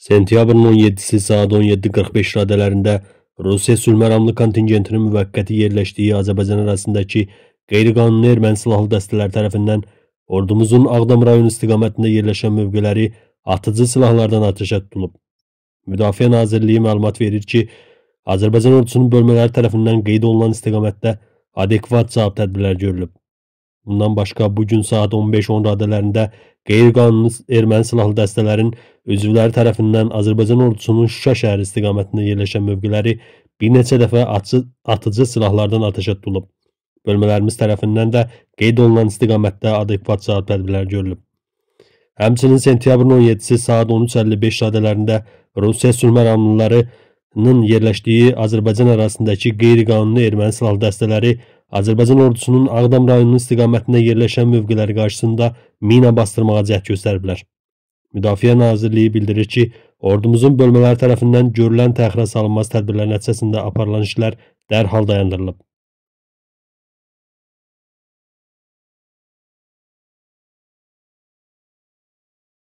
Sentyabrın 17-si saat 17.45 radələrində Rusiya sülməramlı kontingentinin müvəqqəti yerləşdiyi Azərbaycan arasındakı qeyri-qanuni erməni silahlı dəstələr tərəfindən ordumuzun Ağdam rayonu istiqamətində yerləşən mövqələri atıcı silahlardan atəşə tutulub. Müdafiə Nazirliyi məlumat verir ki, Azərbaycan ordusunun bölmələri tərəfindən qeyd olunan istiqamətdə adekvat cavab tədbirlər görülüb. Bundan başqa bu gün saat 15-10 radələrində qeyri-qanuni erməni silahlı dəstələrin üzvləri tərəfindən Azərbaycan ordusunun Şuşa şəhəri istiqamətində yerləşən mövqeləri bir neçə dəfə atıcı, atıcı silahlardan atəşə tutulub. Bölmələrimiz tərəfindən də qeyd olunan istiqamətdə adekvat cavab tədbirləri görülüb. Həmçinin sentyabrın 17-si saat 13:55 radələrində Rusiya sülh məramlılarının yerləşdiyi Azərbaycan ərazisindəki qeyri-qanuni erməni silahlı dəstələri Azərbaycan ordusunun Ağdam rayonunun istiqamətində yerləşən mövqeləri qarşısında mina bastırmağa cəhd göstəriblər. Müdafiə Nazirliyi bildirir ki, ordumuzun bölmələri tərəfindən görülən təxirə salınmaz tədbirlər nəticəsində aparılan işlər dərhal dayandırılıb.